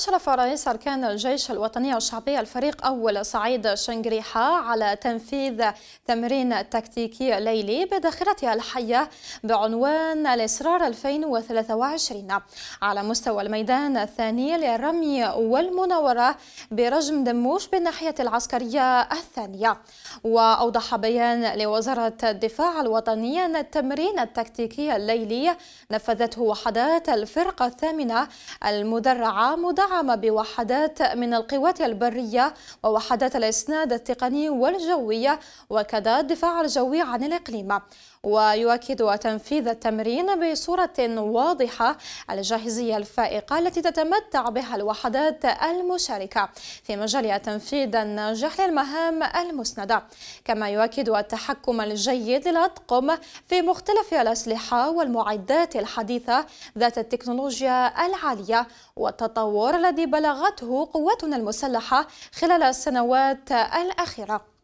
أشرف رئيس أركان الجيش الوطني الشعبي الفريق أول صعيد شنغريحا على تنفيذ تمرين تكتيكي ليلي بذخيرتها الحية بعنوان الإصرار 2023 على مستوى الميدان الثاني للرمي والمناورة برجم دموش بالناحية العسكرية الثانية وأوضح بيان لوزارة الدفاع الوطني أن التمرين التكتيكي الليلي نفذته وحدات الفرقة الثامنة المدرعة مدعمة دعم بوحدات من القوات البرية ووحدات الإسناد التقني والجوية وكذا الدفاع الجوي عن الإقليم ويؤكد تنفيذ التمرين بصورة واضحة الجاهزية الفائقة التي تتمتع بها الوحدات المشاركة في مجال التنفيذ الناجح للمهام المسندة كما يؤكد التحكم الجيد للأطقم في مختلف الأسلحة والمعدات الحديثة ذات التكنولوجيا العالية والتطور الذي بلغته قواتنا المسلحة خلال السنوات الأخيرة